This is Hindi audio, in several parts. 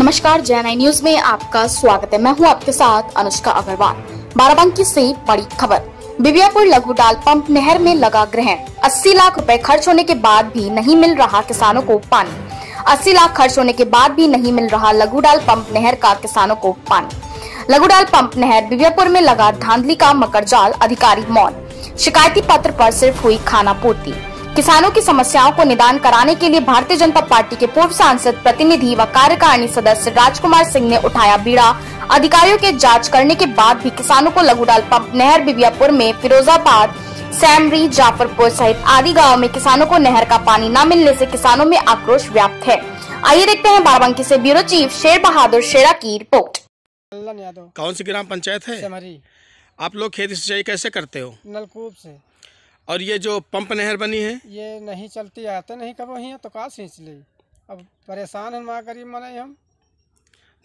नमस्कार जे न्यूज में आपका स्वागत है मैं हूं आपके साथ अनुष्का अग्रवाल बाराबंकी से बड़ी खबर बिबियापुर लघु डाल पंप नहर में लगा ग्रहण 80 लाख रुपए खर्च होने के बाद भी नहीं मिल रहा किसानों को पानी 80 लाख खर्च होने के बाद भी नहीं मिल रहा लघु डाल पंप नहर का किसानों को पानी लघु डाल पंप नहर बिबियापुर में लगा धांधली का मकर जाल अधिकारी मौत शिकायती पत्र पर सिर्फ हुई खाना पूर्ति किसानों की समस्याओं को निदान कराने के लिए भारतीय जनता पार्टी के पूर्व सांसद प्रतिनिधि व कार्यकारिणी सदस्य राजकुमार सिंह ने उठाया बीड़ा अधिकारियों के जांच करने के बाद भी किसानों को लघुडाल पंप नहर बिबियापुर में फिरोजाबाद सैमरी जाफरपुर सहित आदि गाँव में किसानों को नहर का पानी न मिलने ऐसी किसानों में आक्रोश व्याप्त है आइए देखते हैं बाराबंकी ऐसी ब्यूरो चीफ शेर बहादुर शेरा की रिपोर्ट कौन सी ग्राम पंचायत है आप लोग खेत सिंचाई कैसे करते हो नलकूप से और ये जो पंप नहर बनी है ये नहीं चलती आते नहीं कब वहीं तो कहाँ सींच ली अब परेशान है माँ गरीब मना हम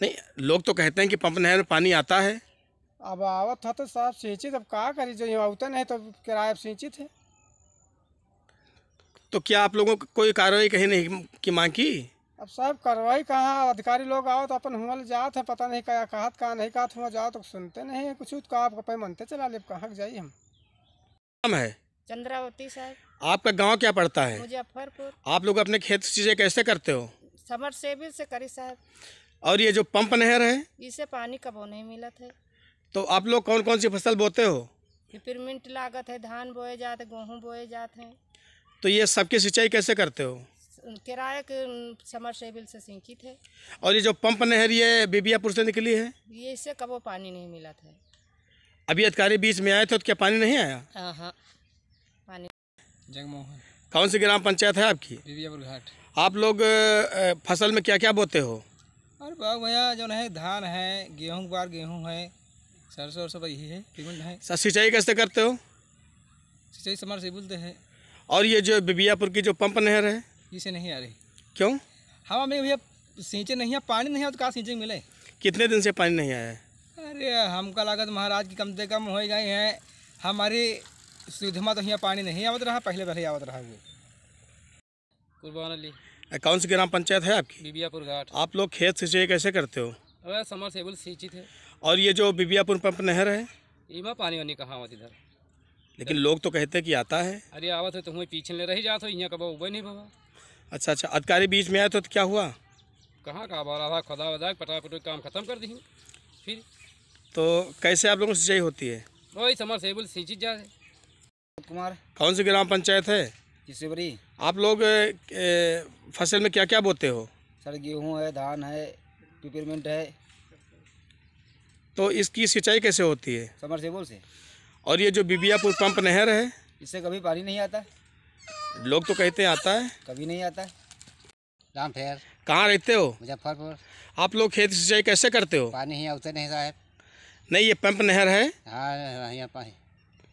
नहीं लोग तो कहते हैं कि पंप नहर में पानी आता है अब आवत था तो साहब सींची अब कहा करी जो उतर नहीं तो किराया सींची थे तो क्या आप लोगों को कोई कार्रवाई कहीं नहीं की मांग की अब साहब कार्रवाई कहाँ अधिकारी लोग आओ तो अपन हुआ जात है पता नहीं क्या कहा कहाँ नहीं कहा तो हुआ जाओ तो सुनते नहीं है कुछ कहा पे मनते चला ले कहाँ जाइए हम है चंद्रावती साहब आपका गांव क्या पड़ता है मुजफ्फरपुर आप लोग अपने खेत चीज़ें कैसे करते हो समर सेबिल से करी साहब और ये जो पंप नहर है इसे पानी कबो नहीं मिला था तो आप लोग कौन कौन सी फसल बोते हो पिपरमिंट लागत है धान बोए जाते गेहूँ बोए जाते हैं तो ये सबकी सिंचाई कैसे करते हो किराए के समर सेबिल से सिंचित है और ये जो पंप नहर ये बीबियापुर से निकली है ये इससे कबो पानी नहीं मिला था अभी अधिकारी बीच में आए थे तो क्या पानी नहीं आया हाँ, हाँ। जगमोहन कौन सी ग्राम पंचायत है आपकी घाट आप लोग फसल में क्या क्या बोते हो अरे बाबू भैया जो है धान है गेहूँ बार गेहूँ है सरसों और सब यही है सर सिंचाई कैसे करते हो सिंचाई समर से बोलते हैं और ये जो बिबियापुर की जो पंप नहर है इसे नहीं आ रही क्यों हवा में भैया सिंचे नहीं है पानी नहीं है तो कहाँ सींचे मिले कितने दिन से पानी नहीं आया है अरे हमका लागत महाराज की कम से कम हो गई है हमारी सुविधा तो यहाँ पानी नहीं आवत रहा पहले पहले आवत रहा वो कुर्बान अली कौन सी ग्राम पंचायत है आपकी बीबियापुर घाट आप लोग खेत सिंचाई कैसे करते हो समर सेबल सिंचित है और ये जो बीबियापुर पंप नहर है इमा पानी वानी कहाँ आवत इधर लेकिन लोग तो कहते हैं कि आता है अरे आवत है तो हमें पीछे ले रही जाते हो यहाँ कब उबे नहीं बाबा अच्छा अच्छा अधिकारी बीच में आया तो क्या हुआ कहाँ कहाँ बारा था खुदा वदा पटा पटो काम खत्म कर दी फिर तो कैसे आप लोगों को सिंचाई होती है वही समरसेबल सिंचित जा रहे कुमार कौन सी ग्राम पंचायत है किसी आप लोग फसल में क्या क्या बोते हो सर गेहूँ है धान है पिपरमेंट है तो इसकी सिंचाई कैसे होती है समरसेबल से और ये जो बिबियापुर पंप नहर है इससे कभी पानी नहीं आता लोग तो कहते हैं आता है कभी नहीं आता राम फेर कहाँ रहते हो मुजफ्फरपुर आप लोग खेत सिंचाई कैसे करते हो पानी ही आते नहीं साहब नहीं ये पंप नहर है हाँ, हाँ यहाँ पानी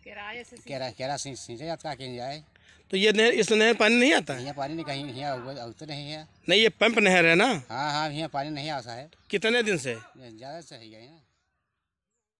केरा से सींचे जाता कहीं जाए तो ये नहर इस नहर पानी नहीं आता यहाँ पानी नहीं कहीं उगते नहीं है नहीं ये पंप नहर है ना हाँ हाँ यहाँ पानी नहीं आता है कितने दिन से ज़्यादा से है ना